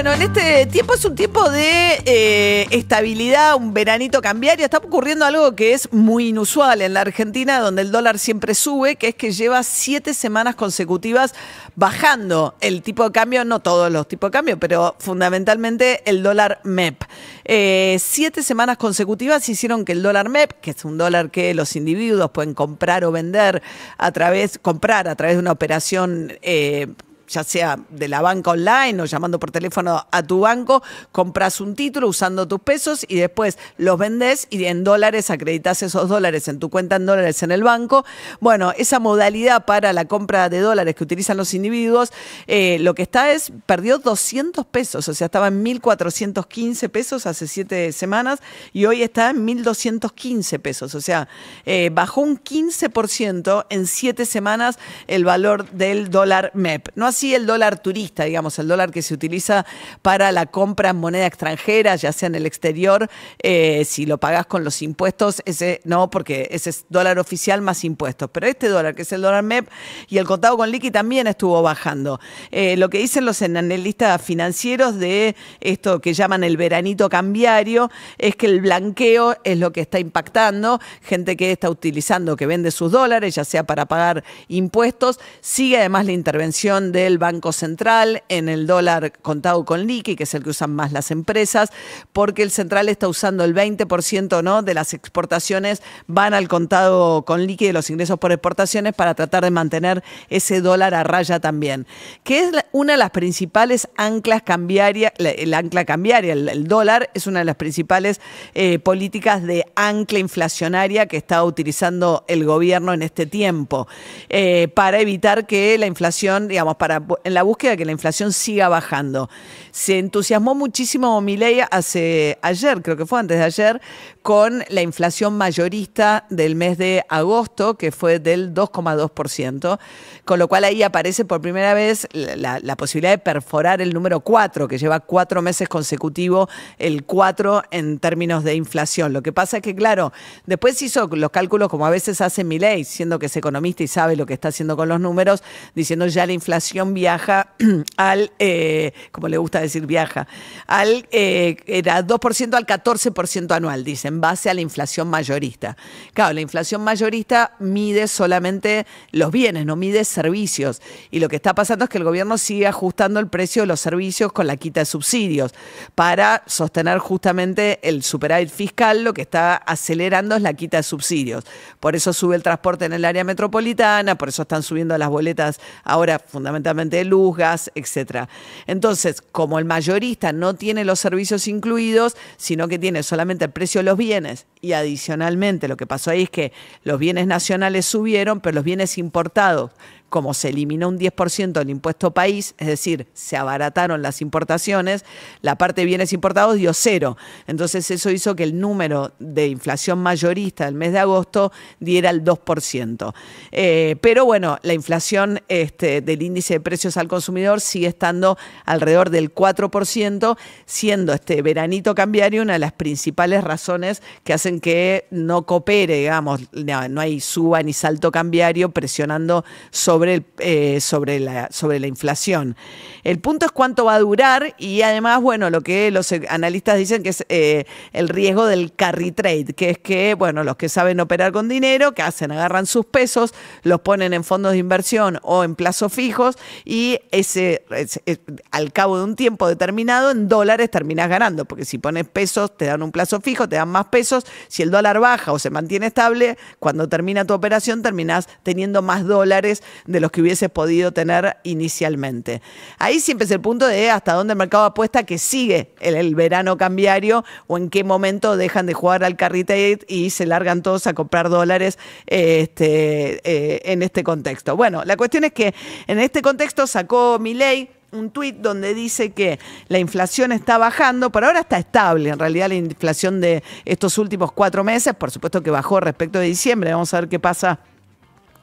bueno, en este tiempo es un tiempo de eh, estabilidad, un veranito cambiario. Está ocurriendo algo que es muy inusual en la Argentina, donde el dólar siempre sube, que es que lleva siete semanas consecutivas bajando el tipo de cambio, no todos los tipos de cambio, pero fundamentalmente el dólar MEP. Eh, siete semanas consecutivas hicieron que el dólar MEP, que es un dólar que los individuos pueden comprar o vender a través, comprar a través de una operación eh, ya sea de la banca online o llamando por teléfono a tu banco, compras un título usando tus pesos y después los vendes y en dólares acreditas esos dólares en tu cuenta en dólares en el banco. Bueno, esa modalidad para la compra de dólares que utilizan los individuos, eh, lo que está es, perdió 200 pesos, o sea, estaba en 1.415 pesos hace siete semanas y hoy está en 1.215 pesos, o sea, eh, bajó un 15% en siete semanas el valor del dólar MEP. No sí el dólar turista, digamos, el dólar que se utiliza para la compra en moneda extranjera, ya sea en el exterior, eh, si lo pagas con los impuestos, ese no, porque ese es dólar oficial más impuestos. Pero este dólar, que es el dólar MEP, y el contado con liqui también estuvo bajando. Eh, lo que dicen los analistas financieros de esto que llaman el veranito cambiario es que el blanqueo es lo que está impactando. Gente que está utilizando, que vende sus dólares, ya sea para pagar impuestos, sigue además la intervención de el Banco Central en el dólar contado con liqui, que es el que usan más las empresas, porque el central está usando el 20% ¿no? de las exportaciones, van al contado con liqui de los ingresos por exportaciones para tratar de mantener ese dólar a raya también, que es una de las principales anclas cambiarias, el ancla cambiaria, el, dólar es una de las principales eh, políticas de ancla inflacionaria que está utilizando el gobierno en este tiempo, eh, para evitar que la inflación, digamos, para en la búsqueda de que la inflación siga bajando. Se entusiasmó muchísimo Milei hace ayer, creo que fue antes de ayer, con la inflación mayorista del mes de agosto, que fue del 2,2%, con lo cual ahí aparece por primera vez la, posibilidad de perforar el número 4, que lleva cuatro meses consecutivos el 4 en términos de inflación. Lo que pasa es que, claro, después hizo los cálculos como a veces hace Milei, siendo que es economista y sabe lo que está haciendo con los números, diciendo ya la inflación viaja al, eh, como le gusta decir, viaja, al eh, era 2% al 14% anual, dice, en base a la inflación mayorista. Claro, la inflación mayorista mide solamente los bienes, no mide servicios. Y lo que está pasando es que el gobierno sigue ajustando el precio de los servicios con la quita de subsidios para sostener justamente el superávit fiscal, lo que está acelerando es la quita de subsidios. Por eso sube el transporte en el área metropolitana, por eso están subiendo las boletas ahora fundamentalmente de luz, gas, etc. Entonces, como el mayorista no tiene los servicios incluidos, sino que tiene solamente el precio de los bienes y adicionalmente lo que pasó ahí es que los bienes nacionales subieron, pero los bienes importados como se eliminó un 10% del impuesto país, es decir, se abarataron las importaciones, la parte de bienes importados dio cero. Entonces eso hizo que el número de inflación mayorista del mes de agosto diera el 2%. Eh, pero bueno, la inflación este, del índice de precios al consumidor sigue estando alrededor del 4%, siendo este veranito cambiario una de las principales razones que hacen que no coopere, digamos, no hay suba ni salto cambiario presionando sobre sobre, eh, sobre, la, sobre la inflación. El punto es cuánto va a durar y además, bueno, lo que los analistas dicen que es eh, el riesgo del carry trade, que es que, bueno, los que saben operar con dinero, que hacen, agarran sus pesos, los ponen en fondos de inversión o en plazos fijos y ese, al cabo de un tiempo determinado en dólares terminas ganando, porque si pones pesos te dan un plazo fijo, te dan más pesos, si el dólar baja o se mantiene estable, cuando termina tu operación terminas teniendo más dólares de los que hubiese podido tener inicialmente. Ahí siempre es el punto de hasta dónde el mercado apuesta que sigue el, verano cambiario o en qué momento dejan de jugar al carrete y se largan todos a comprar dólares este, eh, en este contexto. Bueno, la cuestión es que en este contexto sacó mi un tuit donde dice que la inflación está bajando, por ahora está estable, en realidad la inflación de estos últimos cuatro meses, por supuesto que bajó respecto de diciembre, vamos a ver qué pasa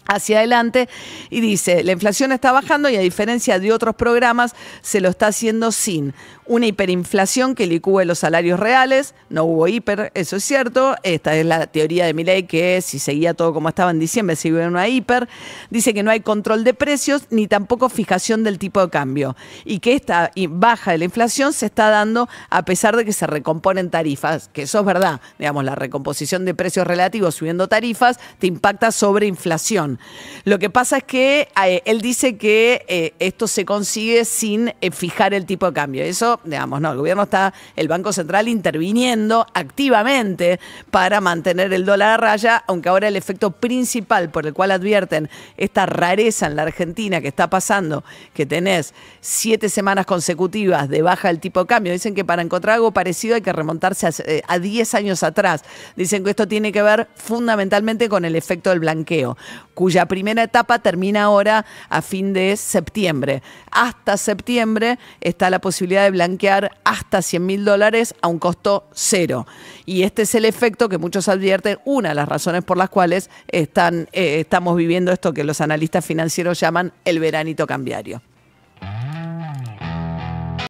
hacia adelante y dice, la inflación está bajando y a diferencia de otros programas se lo está haciendo sin una hiperinflación que licúe los salarios reales, no hubo hiper, eso es cierto, esta es la teoría de Milei que si seguía todo como estaba en diciembre si hubiera una hiper, dice que no hay control de precios ni tampoco fijación del tipo de cambio y que esta baja de la inflación se está dando a pesar de que se recomponen tarifas, que eso es verdad, digamos, la recomposición de precios relativos subiendo tarifas te impacta sobre inflación. Lo que pasa es que eh, él dice que eh, esto se consigue sin eh, fijar el tipo de cambio. Eso, digamos, no, el gobierno está, el Banco Central interviniendo activamente para mantener el dólar a raya, aunque ahora el efecto principal por el cual advierten esta rareza en la Argentina que está pasando, que tenés siete semanas consecutivas de baja del tipo de cambio, dicen que para encontrar algo parecido hay que remontarse a, a 10 años atrás. Dicen que esto tiene que ver fundamentalmente con el efecto del blanqueo cuya primera etapa termina ahora a fin de septiembre. Hasta septiembre está la posibilidad de blanquear hasta 100 mil dólares a un costo cero. Y este es el efecto que muchos advierten, una de las razones por las cuales están, eh, estamos viviendo esto que los analistas financieros llaman el veranito cambiario.